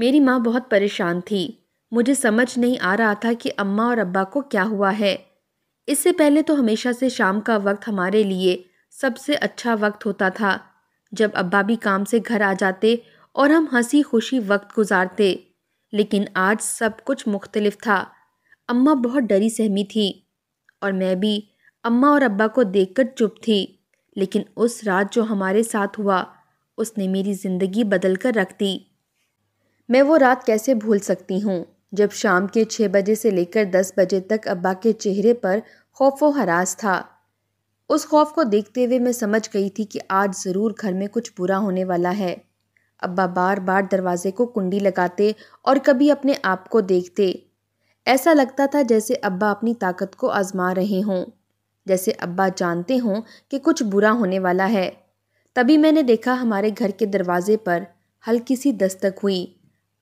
मेरी माँ बहुत परेशान थी मुझे समझ नहीं आ रहा था कि अम्मा और अब्बा को क्या हुआ है इससे पहले तो हमेशा से शाम का वक्त हमारे लिए सबसे अच्छा वक्त होता था जब अब्बा भी काम से घर आ जाते और हम हंसी खुशी वक्त गुजारते लेकिन आज सब कुछ मुख्तलिफ था अम्मा बहुत डरी सहमी थी और मैं भी अम्मा और अब्बा को देखकर चुप थी लेकिन उस रात जो हमारे साथ हुआ उसने मेरी ज़िंदगी बदल कर रख दी मैं वो रात कैसे भूल सकती हूँ जब शाम के छः बजे से लेकर दस बजे तक अब्बा के चेहरे पर खौफ व हरास था उस खौफ को देखते हुए मैं समझ गई थी कि आज ज़रूर घर में कुछ बुरा होने वाला है अब्बा बार बार दरवाजे को कुंडी लगाते और कभी अपने आप को देखते ऐसा लगता था जैसे अब्बा अपनी ताकत को आजमा रहे हों जैसे अब्बा जानते हों कि कुछ बुरा होने वाला है तभी मैंने देखा हमारे घर के दरवाजे पर हल्की सी दस्तक हुई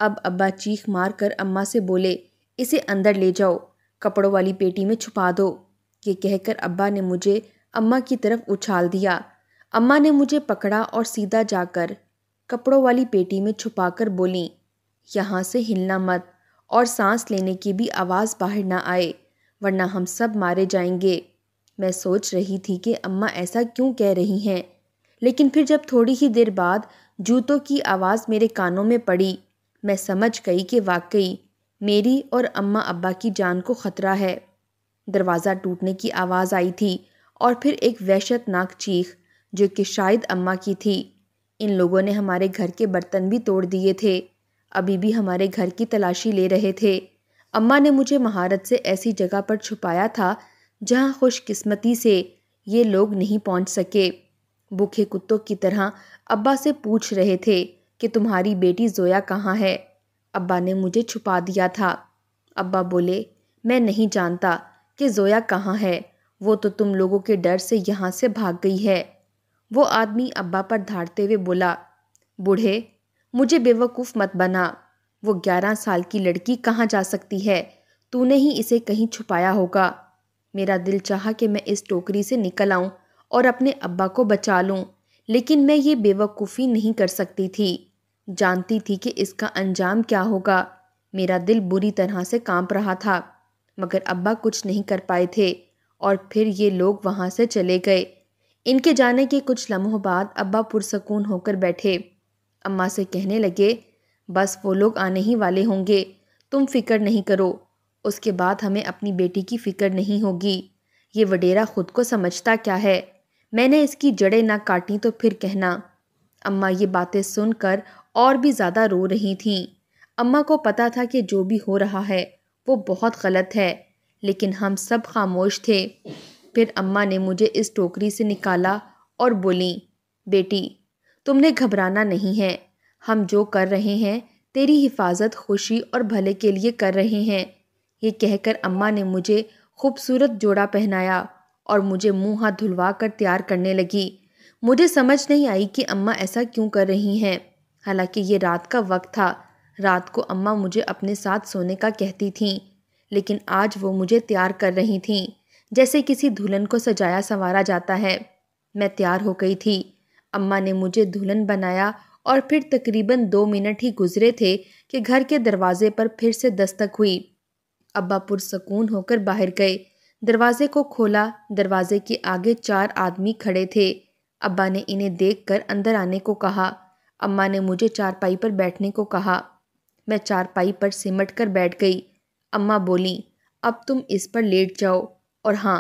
अब अब्बा चीख मार कर अम्मा से बोले इसे अंदर ले जाओ कपड़ों वाली पेटी में छुपा दो ये कहकर अब्बा ने मुझे अम्मा की तरफ उछाल दिया अम्मा ने मुझे पकड़ा और सीधा जाकर कपड़ों वाली पेटी में छुपा कर बोली यहाँ से हिलना मत और सांस लेने की भी आवाज़ बाहर ना आए वरना हम सब मारे जाएंगे मैं सोच रही थी कि अम्मा ऐसा क्यों कह रही हैं लेकिन फिर जब थोड़ी ही देर बाद जूतों की आवाज़ मेरे कानों में पड़ी मैं समझ गई कि वाकई मेरी और अम्मा अब्बा की जान को ख़तरा है दरवाज़ा टूटने की आवाज़ आई थी और फिर एक वहशतनाक चीख जो कि शायद अम्मा की थी इन लोगों ने हमारे घर के बर्तन भी तोड़ दिए थे अभी भी हमारे घर की तलाशी ले रहे थे अम्मा ने मुझे महारत से ऐसी जगह पर छुपाया था जहाँ ख़ुशकस्मती से ये लोग नहीं पहुँच सके भूखे कुत्तों की तरह अब्बा से पूछ रहे थे कि तुम्हारी बेटी ज़ोया कहाँ है अब्बा ने मुझे छुपा दिया था अब्बा बोले मैं नहीं जानता कि ज़ोया कहाँ है वो तो तुम लोगों के डर से यहाँ से भाग गई है वो आदमी अब्बा पर धाड़ते हुए बोला बूढ़े मुझे बेवकूफ़ मत बना वो ग्यारह साल की लड़की कहाँ जा सकती है तूने ही इसे कहीं छुपाया होगा मेरा दिल चाहा कि मैं इस टोकरी से निकल आऊँ और अपने अब्बा को बचा लूँ लेकिन मैं ये बेवकूफ़ी नहीं कर सकती थी जानती थी कि इसका अंजाम क्या होगा मेरा दिल बुरी तरह से कांप रहा था मगर अब्बा कुछ नहीं कर पाए थे और फिर ये लोग वहाँ से चले गए इनके जाने के कुछ लम्हों बाद अब्बा पुरसकून होकर बैठे अम्मा से कहने लगे बस वो लोग आने ही वाले होंगे तुम फिक्र नहीं करो उसके बाद हमें अपनी बेटी की फ़िक्र नहीं होगी ये वडेरा ख़ुद को समझता क्या है मैंने इसकी जड़ें ना काटी तो फिर कहना अम्मा ये बातें सुनकर और भी ज़्यादा रो रही थीं अम्मा को पता था कि जो भी हो रहा है वो बहुत गलत है लेकिन हम सब खामोश थे फिर अम्मा ने मुझे इस टोकरी से निकाला और बोली बेटी तुमने घबराना नहीं है हम जो कर रहे हैं तेरी हिफाजत खुशी और भले के लिए कर रहे हैं ये कहकर अम्मा ने मुझे खूबसूरत जोड़ा पहनाया और मुझे मुंह हाथ धुलवा कर तैयार करने लगी मुझे समझ नहीं आई कि अम्मा ऐसा क्यों कर रही हैं हालांकि ये रात का वक्त था रात को अम्मा मुझे अपने साथ सोने का कहती थीं लेकिन आज वो मुझे तैयार कर रही थीं जैसे किसी दुल्हन को सजाया संवारा जाता है मैं तैयार हो गई थी अम्मा ने मुझे दुल्हन बनाया और फिर तकरीबन दो मिनट ही गुजरे थे कि घर के दरवाजे पर फिर से दस्तक हुई अब्बा पुरसकून होकर बाहर गए दरवाजे को खोला दरवाजे के आगे चार आदमी खड़े थे अब्बा ने इन्हें देखकर अंदर आने को कहा अम्मा ने मुझे चारपाई पर बैठने को कहा मैं चारपाई पर सिमट कर बैठ गई अम्मा बोली अब तुम इस पर लेट जाओ और हाँ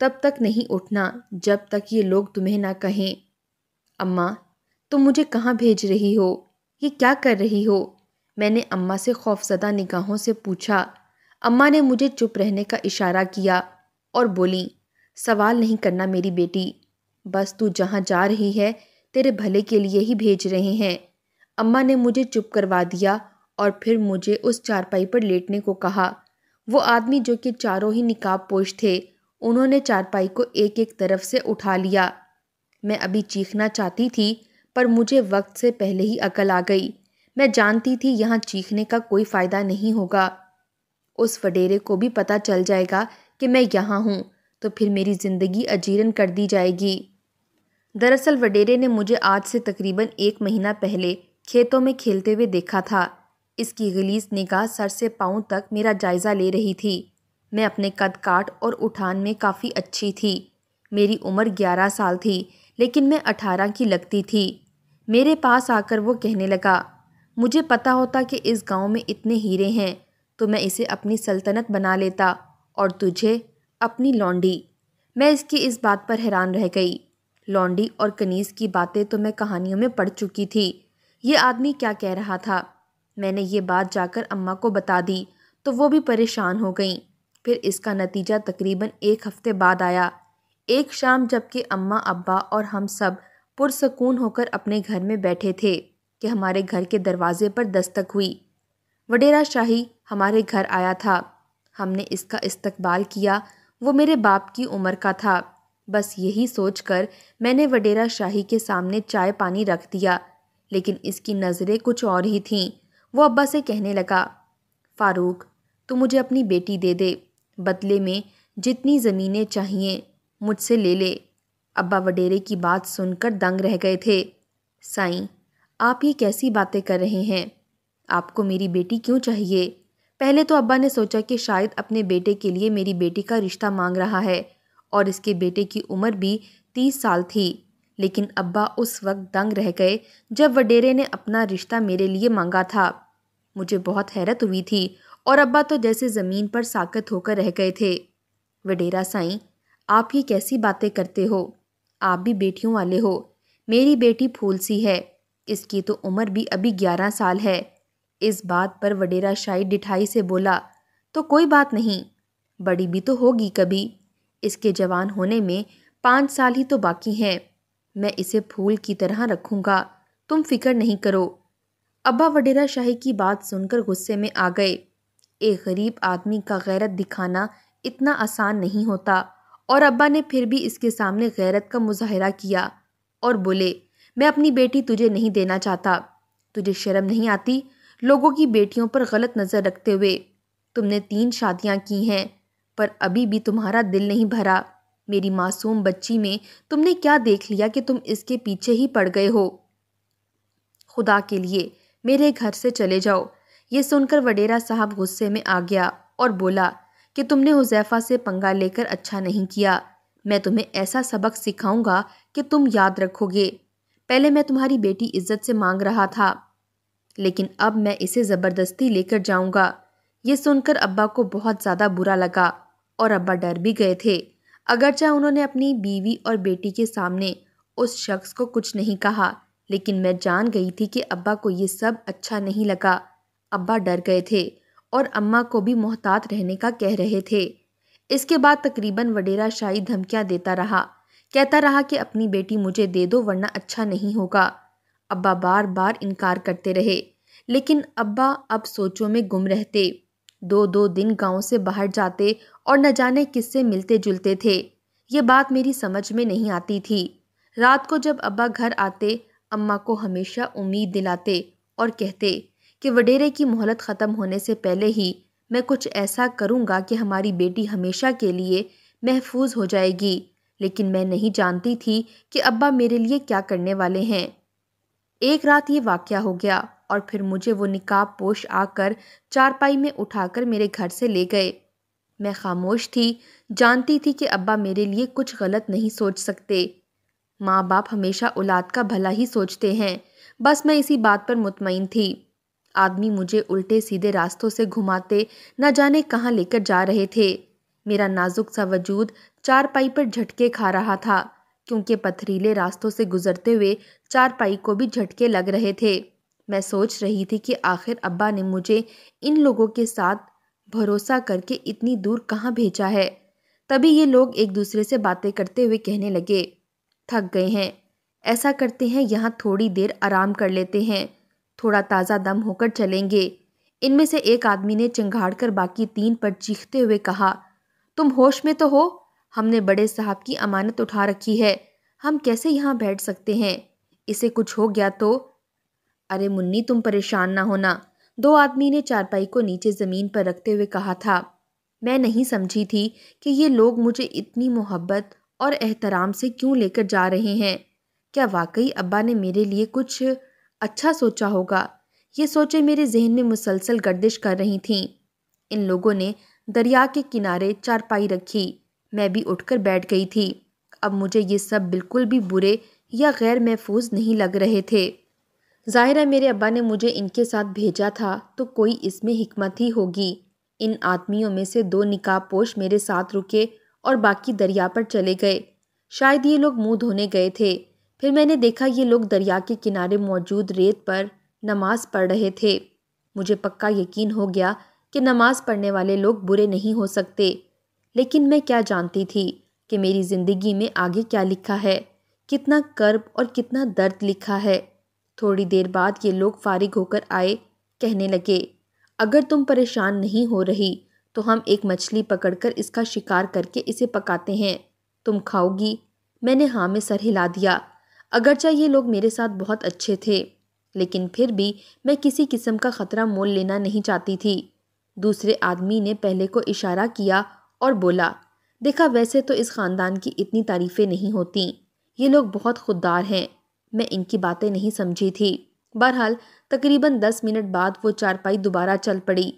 तब तक नहीं उठना जब तक ये लोग तुम्हें ना कहें अम्मा तुम मुझे कहाँ भेज रही हो ये क्या कर रही हो मैंने अम्मा से खौफजदा निगाहों से पूछा अम्मा ने मुझे चुप रहने का इशारा किया और बोली सवाल नहीं करना मेरी बेटी बस तू जहाँ जा रही है तेरे भले के लिए ही भेज रहे हैं अम्मा ने मुझे चुप करवा दिया और फिर मुझे उस चारपाई पर लेटने को कहा वो आदमी जो कि चारों ही निकाब पोश थे उन्होंने चारपाई को एक एक तरफ से उठा लिया मैं अभी चीखना चाहती थी पर मुझे वक्त से पहले ही अकल आ गई मैं जानती थी यहाँ चीखने का कोई फ़ायदा नहीं होगा उस वडेरे को भी पता चल जाएगा कि मैं यहाँ हूँ तो फिर मेरी ज़िंदगी अजीरन कर दी जाएगी दरअसल वडेरे ने मुझे आज से तकरीबन एक महीना पहले खेतों में खेलते हुए देखा था इसकी गलीस निगाह सर से पाँव तक मेरा जायज़ा ले रही थी मैं अपने कद काट और उठान में काफ़ी अच्छी थी मेरी उम्र ग्यारह साल थी लेकिन मैं अठारह की लगती थी मेरे पास आकर वो कहने लगा मुझे पता होता कि इस गांव में इतने हीरे हैं तो मैं इसे अपनी सल्तनत बना लेता और तुझे अपनी लौंडी मैं इसकी इस बात पर हैरान रह गई लॉन्डी और कनीस की बातें तो मैं कहानियों में पढ़ चुकी थी ये आदमी क्या कह रहा था मैंने ये बात जाकर अम्मा को बता दी तो वो भी परेशान हो गई फिर इसका नतीजा तकरीबन एक हफ्ते बाद आया एक शाम जबकि अम्मा अब्बा और हम सब पुरसकून होकर अपने घर में बैठे थे कि हमारे घर के दरवाजे पर दस्तक हुई वडेरा शाही हमारे घर आया था हमने इसका इस्तकबाल किया वो मेरे बाप की उम्र का था बस यही सोचकर मैंने वडेरा शाही के सामने चाय पानी रख दिया लेकिन इसकी नज़रें कुछ और ही थीं वो अब्बा से कहने लगा फ़ारूक तू मुझे अपनी बेटी दे दे बदले में जितनी ज़मीनें चाहिए मुझसे ले ले अब्बा वडेरे की बात सुनकर दंग रह गए थे साई आप ये कैसी बातें कर रहे हैं आपको मेरी बेटी क्यों चाहिए पहले तो अब्बा ने सोचा कि शायद अपने बेटे के लिए मेरी बेटी का रिश्ता मांग रहा है और इसके बेटे की उम्र भी तीस साल थी लेकिन अब्बा उस वक्त दंग रह गए जब वडेरे ने अपना रिश्ता मेरे लिए मांगा था मुझे बहुत हैरत हुई थी और अब्बा तो जैसे ज़मीन पर साकत होकर रह गए थे वडेरा साईं आप ये कैसी बातें करते हो आप भी बेटियों वाले हो मेरी बेटी फूल सी है इसकी तो उम्र भी अभी ग्यारह साल है इस बात पर वडेरा शाही डिठाई से बोला तो कोई बात नहीं बड़ी भी तो होगी कभी इसके जवान होने में पाँच साल ही तो बाकी हैं मैं इसे फूल की तरह रखूँगा तुम फिक्र नहीं करो अब्बा वडेरा शाही की बात सुनकर गुस्से में आ गए एक गरीब आदमी का गैरत दिखाना इतना आसान नहीं होता और अब्बा ने फिर भी इसके सामने गैरत का मुजाहरा किया और बोले मैं अपनी बेटी तुझे नहीं देना चाहता तुझे शर्म नहीं आती लोगों की बेटियों पर गलत नज़र रखते हुए तुमने तीन शादियाँ की हैं पर अभी भी तुम्हारा दिल नहीं भरा मेरी मासूम बच्ची में तुमने क्या देख लिया कि तुम इसके पीछे ही पड़ गए हो खुदा के लिए मेरे घर से चले जाओ ये सुनकर वडेरा साहब गुस्से में आ गया और बोला कि तुमने हुजैफा से पंगा लेकर अच्छा नहीं किया मैं तुम्हें ऐसा सबक सिखाऊंगा कि तुम याद रखोगे पहले मैं तुम्हारी बेटी इज्जत से मांग रहा था लेकिन अब मैं इसे ज़बरदस्ती लेकर जाऊंगा ये सुनकर अब्बा को बहुत ज़्यादा बुरा लगा और अब्बा डर भी गए थे अगरचा उन्होंने अपनी बीवी और बेटी के सामने उस शख्स को कुछ नहीं कहा लेकिन मैं जान गई थी कि अब्बा को ये सब अच्छा नहीं लगा अब्बा डर गए थे और अम्मा को भी मोहतात रहने का कह रहे थे इसके बाद तकरीबन वडेरा शाही धमकियाँ देता रहा कहता रहा कि अपनी बेटी मुझे दे दो वरना अच्छा नहीं होगा अब्बा बार बार इनकार करते रहे लेकिन अब्बा अब सोचों में गुम रहते दो दो दिन गांव से बाहर जाते और न जाने किससे मिलते जुलते थे ये बात मेरी समझ में नहीं आती थी रात को जब अब्बा घर आते अम्मा को हमेशा उम्मीद दिलाते और कहते कि वडेरे की मोहलत ख़त्म होने से पहले ही मैं कुछ ऐसा करूँगा कि हमारी बेटी हमेशा के लिए महफूज हो जाएगी लेकिन मैं नहीं जानती थी कि अब्बा मेरे लिए क्या करने वाले हैं एक रात ये वाक्य हो गया और फिर मुझे वो निकाब पोश आकर चारपाई में उठाकर मेरे घर से ले गए मैं खामोश थी जानती थी कि अब्बा मेरे लिए कुछ गलत नहीं सोच सकते माँ बाप हमेशा औलाद का भला ही सोचते हैं बस मैं इसी बात पर मुतमिन थी आदमी मुझे उल्टे सीधे रास्तों से घुमाते न जाने कहाँ लेकर जा रहे थे मेरा नाजुक सा वजूद चारपाई पर झटके खा रहा था क्योंकि पथरीले रास्तों से गुजरते हुए चारपाई को भी झटके लग रहे थे मैं सोच रही थी कि आखिर अब्बा ने मुझे इन लोगों के साथ भरोसा करके इतनी दूर कहाँ भेजा है तभी ये लोग एक दूसरे से बातें करते हुए कहने लगे थक गए हैं ऐसा करते हैं यहाँ थोड़ी देर आराम कर लेते हैं थोड़ा ताज़ा दम होकर चलेंगे इनमें से एक आदमी ने चिंगाड़ कर बाकी तीन पर चीखते हुए कहा तुम होश में तो हो हमने बड़े साहब की अमानत उठा रखी है हम कैसे यहाँ बैठ सकते हैं इसे कुछ हो गया तो अरे मुन्नी तुम परेशान ना होना दो आदमी ने चारपाई को नीचे ज़मीन पर रखते हुए कहा था मैं नहीं समझी थी कि ये लोग मुझे इतनी मोहब्बत और एहतराम से क्यों लेकर जा रहे हैं क्या वाकई अब्बा ने मेरे लिए कुछ अच्छा सोचा होगा ये सोचे मेरे जहन में मुसलसल गर्दिश कर रही थीं इन लोगों ने दरिया के किनारे चारपाई रखी मैं भी उठकर बैठ गई थी अब मुझे ये सब बिल्कुल भी बुरे या गैर महफूज नहीं लग रहे थे जाहिर है मेरे अब्बा ने मुझे इनके साथ भेजा था तो कोई इसमें हिकमत ही होगी इन आदमियों में से दो निकाब पोश मेरे साथ रुके और बाकी दरिया पर चले गए शायद ये लोग मुंह धोने गए थे फिर मैंने देखा ये लोग दरिया के किनारे मौजूद रेत पर नमाज पढ़ रहे थे मुझे पक्का यकीन हो गया कि नमाज पढ़ने वाले लोग बुरे नहीं हो सकते लेकिन मैं क्या जानती थी कि मेरी ज़िंदगी में आगे क्या लिखा है कितना कर्ब और कितना दर्द लिखा है थोड़ी देर बाद ये लोग फारिग होकर आए कहने लगे अगर तुम परेशान नहीं हो रही तो हम एक मछली पकड़कर इसका शिकार करके इसे पकाते हैं तुम खाओगी मैंने हाँ में सर हिला दिया अगरचा ये लोग मेरे साथ बहुत अच्छे थे लेकिन फिर भी मैं किसी किस्म का ख़तरा मोल लेना नहीं चाहती थी दूसरे आदमी ने पहले को इशारा किया और बोला देखा वैसे तो इस ख़ानदान की इतनी तारीफ़ें नहीं होती ये लोग बहुत खुददार हैं मैं इनकी बातें नहीं समझी थी बहरहाल तकरीबन दस मिनट बाद वो चारपाई दोबारा चल पड़ी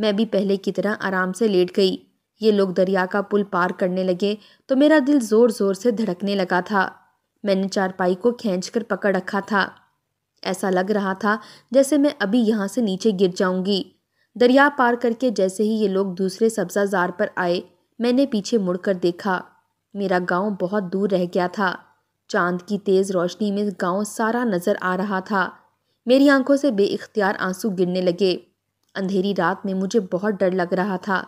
मैं भी पहले की तरह आराम से लेट गई ये लोग दरिया का पुल पार करने लगे तो मेरा दिल ज़ोर ज़ोर से धड़कने लगा था मैंने चारपाई को खींच कर पकड़ रखा था ऐसा लग रहा था जैसे मैं अभी यहाँ से नीचे गिर जाऊंगी दरिया पार करके जैसे ही ये लोग दूसरे सब्जाजार पर आए मैंने पीछे मुड़कर देखा मेरा गांव बहुत दूर रह गया था चांद की तेज़ रोशनी में गांव सारा नज़र आ रहा था मेरी आंखों से बेइख्तियार आंसू गिरने लगे अंधेरी रात में मुझे बहुत डर लग रहा था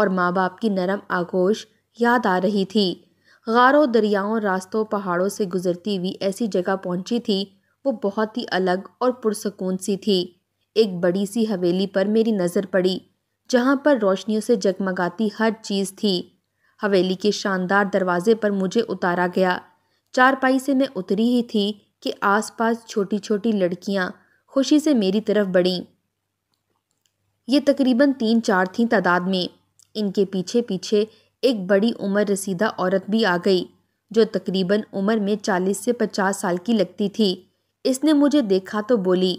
और माँ बाप की नरम आगोश याद आ रही थी गारों दरियाओं रास्तों पहाड़ों से गुजरती हुई ऐसी जगह पहुंची थी वो बहुत ही अलग और पुरसकून सी थी एक बड़ी सी हवेली पर मेरी नज़र पड़ी जहाँ पर रोशनियों से जगमगाती हर चीज़ थी हवेली के शानदार दरवाजे पर मुझे उतारा गया चारपाई से मैं उतरी ही थी कि आसपास छोटी छोटी लड़कियां खुशी से मेरी तरफ बढ़ीं ये तकरीबन तीन चार थीं तादाद में इनके पीछे पीछे एक बड़ी उम्र रसीदा औरत भी आ गई जो तकरीबन उम्र में चालीस से पचास साल की लगती थी इसने मुझे देखा तो बोली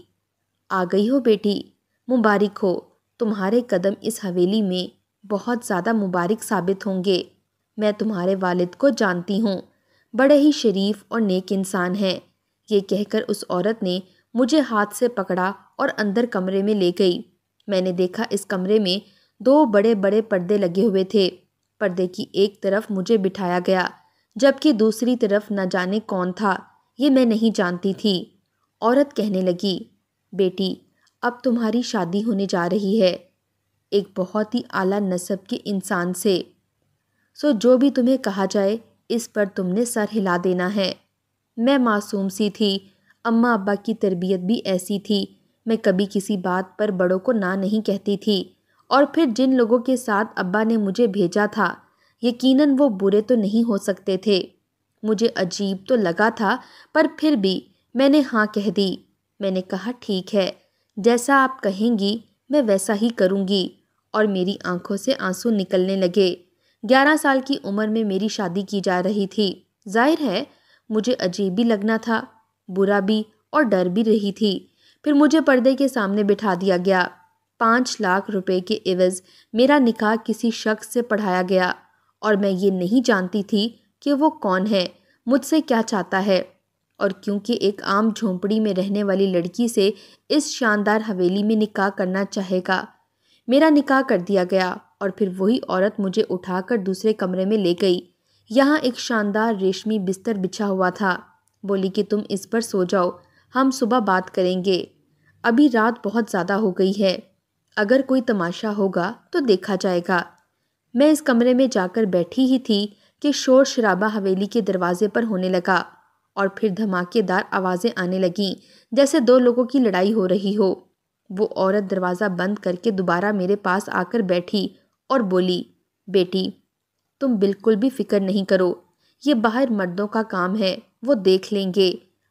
आ गई हो बेटी मुबारक हो तुम्हारे कदम इस हवेली में बहुत ज़्यादा मुबारक साबित होंगे मैं तुम्हारे वालिद को जानती हूँ बड़े ही शरीफ और नेक इंसान हैं ये कहकर उस औरत ने मुझे हाथ से पकड़ा और अंदर कमरे में ले गई मैंने देखा इस कमरे में दो बड़े बड़े पर्दे लगे हुए थे पर्दे की एक तरफ मुझे बिठाया गया जबकि दूसरी तरफ न जाने कौन था ये मैं नहीं जानती थी औरत कहने लगी बेटी अब तुम्हारी शादी होने जा रही है एक बहुत ही आला नस्ब के इंसान से सो जो भी तुम्हें कहा जाए इस पर तुमने सर हिला देना है मैं मासूम सी थी अम्मा अब्बा की तरबियत भी ऐसी थी मैं कभी किसी बात पर बड़ों को ना नहीं कहती थी और फिर जिन लोगों के साथ अब्बा ने मुझे भेजा था यकीनन वो बुरे तो नहीं हो सकते थे मुझे अजीब तो लगा था पर फिर भी मैंने हाँ कह दी मैंने कहा ठीक है जैसा आप कहेंगी मैं वैसा ही करूँगी और मेरी आंखों से आंसू निकलने लगे ग्यारह साल की उम्र में मेरी शादी की जा रही थी जाहिर है मुझे अजीब भी लगना था बुरा भी और डर भी रही थी फिर मुझे पर्दे के सामने बिठा दिया गया पाँच लाख रुपए के एवज़ मेरा निकाह किसी शख्स से पढ़ाया गया और मैं ये नहीं जानती थी कि वो कौन है मुझसे क्या चाहता है और क्योंकि एक आम झोंपड़ी में रहने वाली लड़की से इस शानदार हवेली में निकाह करना चाहेगा मेरा निकाह कर दिया गया और फिर वही औरत मुझे उठाकर दूसरे कमरे में ले गई यहाँ एक शानदार रेशमी बिस्तर बिछा हुआ था बोली कि तुम इस पर सो जाओ हम सुबह बात करेंगे अभी रात बहुत ज़्यादा हो गई है अगर कोई तमाशा होगा तो देखा जाएगा मैं इस कमरे में जाकर बैठी ही थी कि शोर शराबा हवेली के दरवाजे पर होने लगा और फिर धमाकेदार आवाज़ें आने लगीं जैसे दो लोगों की लड़ाई हो रही हो वो औरत दरवाज़ा बंद करके दोबारा मेरे पास आकर बैठी और बोली बेटी तुम बिल्कुल भी फिक्र नहीं करो ये बाहर मर्दों का काम है वो देख लेंगे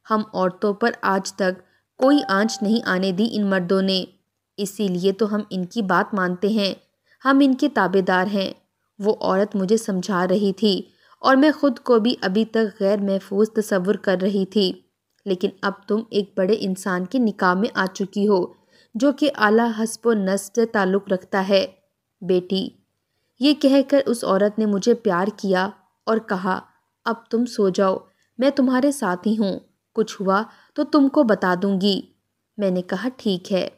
हम औरतों पर आज तक कोई आंच नहीं आने दी इन मर्दों ने इसीलिए तो हम इनकी बात मानते हैं हम इनके ताबेदार हैं वो औरत मुझे समझा रही थी और मैं ख़ुद को भी अभी तक गैर महफूज तस्वुर कर रही थी लेकिन अब तुम एक बड़े इंसान के निकाह में आ चुकी हो जो कि आला हसब नस्ब से ताल्लुक़ रखता है बेटी ये कहकर उस औरत ने मुझे प्यार किया और कहा अब तुम सो जाओ मैं तुम्हारे साथ ही हूँ कुछ हुआ तो तुमको बता दूंगी मैंने कहा ठीक है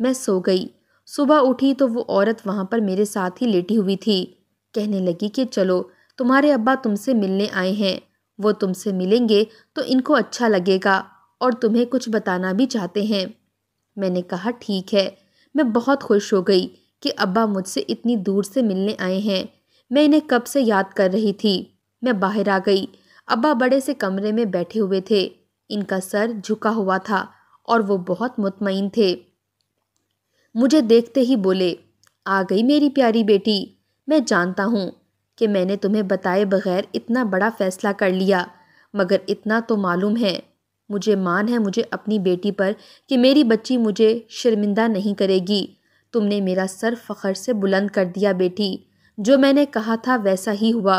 मैं सो गई सुबह उठी तो वो औरत वहाँ पर मेरे साथ ही लेटी हुई थी कहने लगी कि चलो तुम्हारे अब्बा तुमसे मिलने आए हैं वो तुमसे मिलेंगे तो इनको अच्छा लगेगा और तुम्हें कुछ बताना भी चाहते हैं मैंने कहा ठीक है मैं बहुत खुश हो गई कि अब्बा मुझसे इतनी दूर से मिलने आए हैं मैं इन्हें कब से याद कर रही थी मैं बाहर आ गई अब्बा बड़े से कमरे में बैठे हुए थे इनका सर झुका हुआ था और वो बहुत मुतमिन थे मुझे देखते ही बोले आ गई मेरी प्यारी बेटी मैं जानता हूँ कि मैंने तुम्हें बताए बगैर इतना बड़ा फ़ैसला कर लिया मगर इतना तो मालूम है मुझे मान है मुझे अपनी बेटी पर कि मेरी बच्ची मुझे शर्मिंदा नहीं करेगी तुमने मेरा सर फ़खर से बुलंद कर दिया बेटी जो मैंने कहा था वैसा ही हुआ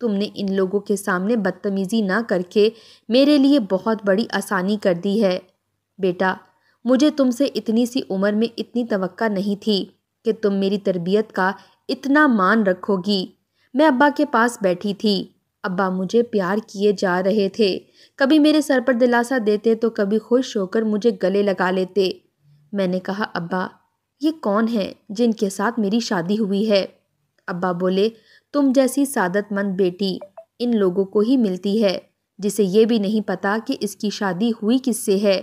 तुमने इन लोगों के सामने बदतमीज़ी ना करके मेरे लिए बहुत बड़ी आसानी कर दी है बेटा मुझे तुमसे इतनी सी उम्र में इतनी तवक्का नहीं थी कि तुम मेरी तरबियत का इतना मान रखोगी मैं अब्बा के पास बैठी थी अब्बा मुझे प्यार किए जा रहे थे कभी मेरे सर पर दिलासा देते तो कभी खुश होकर मुझे गले लगा लेते मैंने कहा अब्बा ये कौन है जिनके साथ मेरी शादी हुई है अब्बा बोले तुम जैसी सादतमंद बेटी इन लोगों को ही मिलती है जिसे ये भी नहीं पता कि इसकी शादी हुई किससे है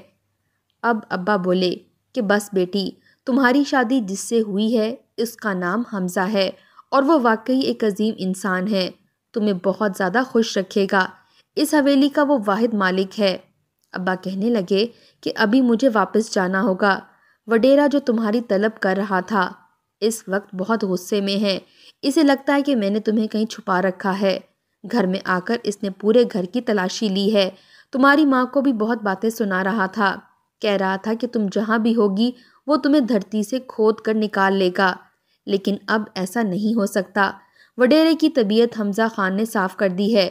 अब अब्बा बोले कि बस बेटी तुम्हारी शादी जिससे हुई है इसका नाम हमज़ा है और वो वाकई एक अजीम इंसान है तुम्हें बहुत ज़्यादा खुश रखेगा इस हवेली का वो वाहिद मालिक है अब्बा कहने लगे कि अभी मुझे वापस जाना होगा वडेरा जो तुम्हारी तलब कर रहा था इस वक्त बहुत गुस्से में है इसे लगता है कि मैंने तुम्हें कहीं छुपा रखा है घर में आकर इसने पूरे घर की तलाशी ली है तुम्हारी माँ को भी बहुत बातें सुना रहा था कह रहा था कि तुम जहाँ भी होगी वो तुम्हें धरती से खोद कर निकाल लेगा लेकिन अब ऐसा नहीं हो सकता वडेरे की तबीयत हमजा खान ने साफ कर दी है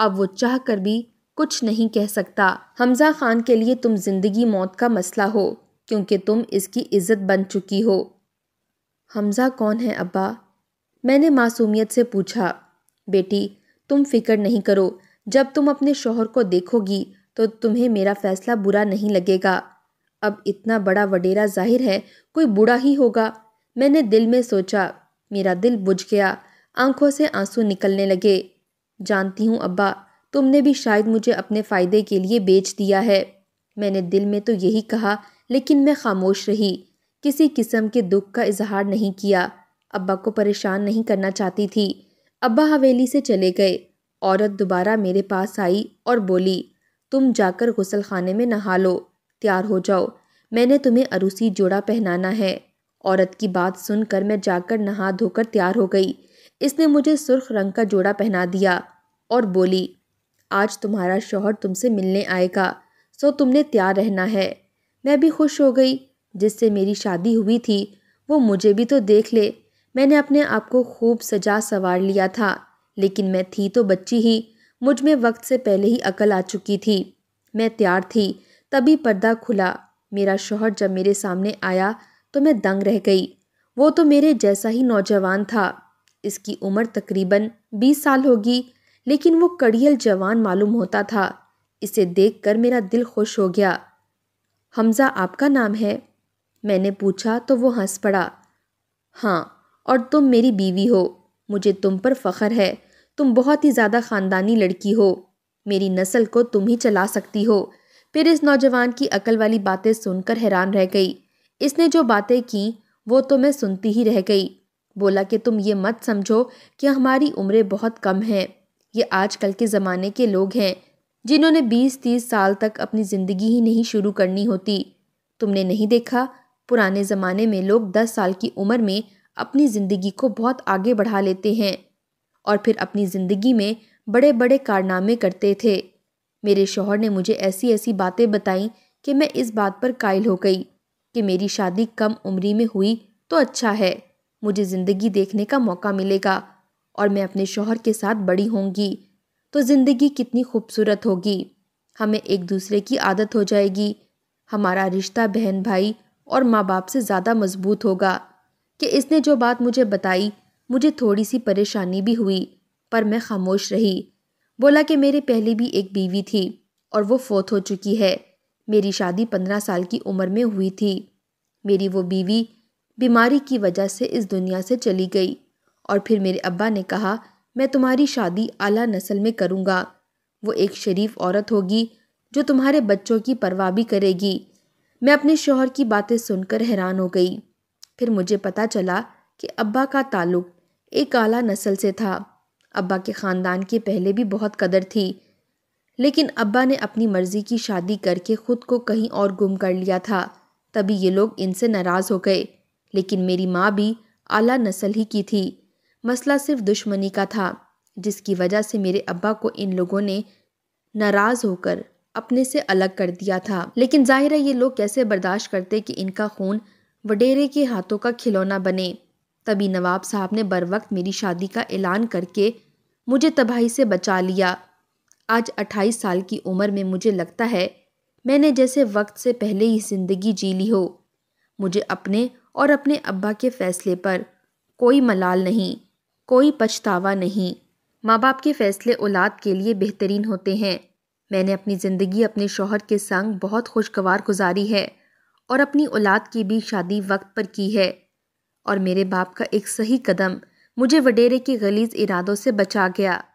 अब वो चाह कर भी कुछ नहीं कह सकता हमजा खान के लिए तुम जिंदगी मौत का मसला हो क्योंकि तुम इसकी इज़्ज़त बन चुकी हो हमज़ा कौन है अब्बा मैंने मासूमियत से पूछा बेटी तुम फिक्र नहीं करो जब तुम अपने शोहर को देखोगी तो तुम्हें मेरा फ़ैसला बुरा नहीं लगेगा अब इतना बड़ा वडेरा जाहिर है कोई बुरा ही होगा मैंने दिल में सोचा मेरा दिल बुझ गया आंखों से आंसू निकलने लगे जानती हूँ अब्बा तुमने भी शायद मुझे अपने फ़ायदे के लिए बेच दिया है मैंने दिल में तो यही कहा लेकिन मैं खामोश रही किसी किस्म के दुख का इजहार नहीं किया अब्बा को परेशान नहीं करना चाहती थी अब्बा हवेली से चले गए औरत दोबारा मेरे पास आई और बोली तुम जाकर गसल खाने में नहा लो तैयार हो जाओ मैंने तुम्हें अरूसी जोड़ा पहनाना है औरत की बात सुनकर मैं जाकर नहा धोकर तैयार हो गई इसने मुझे सुर्ख रंग का जोड़ा पहना दिया और बोली आज तुम्हारा शोहर तुमसे मिलने आएगा सो तुमने तैयार रहना है मैं भी खुश हो गई जिससे मेरी शादी हुई थी वो मुझे भी तो देख ले मैंने अपने आप को खूब सजा संवार लिया था लेकिन मैं थी तो बच्ची ही मुझ में वक्त से पहले ही अकल आ चुकी थी मैं तैयार थी तभी पर्दा खुला मेरा शोहर जब मेरे सामने आया तो मैं दंग रह गई वो तो मेरे जैसा ही नौजवान था इसकी उम्र तकरीबन बीस साल होगी लेकिन वो कड़ियल जवान मालूम होता था इसे देखकर मेरा दिल खुश हो गया हमज़ा आपका नाम है मैंने पूछा तो वो हंस पड़ा हाँ और तुम मेरी बीवी हो मुझे तुम पर फ़ख्र है तुम बहुत ही ज़्यादा ख़ानदानी लड़की हो मेरी नस्ल को तुम ही चला सकती हो फिर इस नौजवान की अकल वाली बातें सुनकर हैरान रह गई इसने जो बातें की वो तो मैं सुनती ही रह गई बोला कि तुम ये मत समझो कि हमारी उम्रें बहुत कम हैं ये आजकल के ज़माने के लोग हैं जिन्होंने 20-30 साल तक अपनी ज़िंदगी ही नहीं शुरू करनी होती तुमने नहीं देखा पुराने ज़माने में लोग 10 साल की उम्र में अपनी ज़िंदगी को बहुत आगे बढ़ा लेते हैं और फिर अपनी ज़िंदगी में बड़े बड़े कारनामे करते थे मेरे शोहर ने मुझे ऐसी ऐसी बातें बताई कि मैं इस बात पर कायल हो गई कि मेरी शादी कम उम्री में हुई तो अच्छा है मुझे ज़िंदगी देखने का मौका मिलेगा और मैं अपने शोहर के साथ बड़ी होंगी तो ज़िंदगी कितनी खूबसूरत होगी हमें एक दूसरे की आदत हो जाएगी हमारा रिश्ता बहन भाई और माँ बाप से ज़्यादा मजबूत होगा कि इसने जो बात मुझे बताई मुझे थोड़ी सी परेशानी भी हुई पर मैं खामोश रही बोला कि मेरे पहले भी एक बीवी थी और वो फोत हो चुकी है मेरी शादी पंद्रह साल की उम्र में हुई थी मेरी वो बीवी बीमारी की वजह से इस दुनिया से चली गई और फिर मेरे अब्बा ने कहा मैं तुम्हारी शादी आला नस्ल में करूँगा वो एक शरीफ औरत होगी जो तुम्हारे बच्चों की परवाह भी करेगी मैं अपने शोहर की बातें सुनकर हैरान हो गई फिर मुझे पता चला कि अब्बा का ताल्लुक एक आला नस्ल से था अब्बा के ख़ानदान की पहले भी बहुत कदर थी लेकिन अब्बा ने अपनी मर्ज़ी की शादी करके ख़ुद को कहीं और गुम कर लिया था तभी ये लोग इनसे नाराज़ हो गए लेकिन मेरी माँ भी आला नस्ल ही की थी मसला सिर्फ दुश्मनी का था जिसकी वजह से मेरे अब्बा को इन लोगों ने नाराज़ होकर अपने से अलग कर दिया था लेकिन जाहिर है ये लोग कैसे बर्दाश्त करते कि इनका खून वडेरे के हाथों का खिलौना बने तभी नवाब साहब ने बर वक्त मेरी शादी का ऐलान करके मुझे तबाही से बचा लिया आज 28 साल की उम्र में मुझे लगता है मैंने जैसे वक्त से पहले ही ज़िंदगी जी ली हो मुझे अपने और अपने अब्बा के फ़ैसले पर कोई मलाल नहीं कोई पछतावा नहीं माँ बाप के फ़ैसले औलाद के लिए बेहतरीन होते हैं मैंने अपनी ज़िंदगी अपने शोहर के संग बहुत खुशगवार गुजारी है और अपनी औलाद की भी शादी वक्त पर की है और मेरे बाप का एक सही कदम मुझे वडेरे के गलीज इरादों से बचा गया